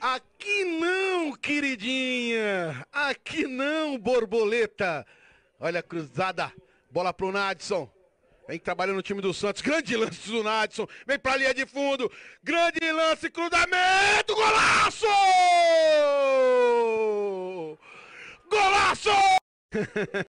Aqui não, queridinha! Aqui não, borboleta! Olha a cruzada, bola pro Nadson. Vem trabalhando no time do Santos. Grande lance do Nadson. Vem pra linha de fundo. Grande lance, cruzamento! Golaço! Golaço!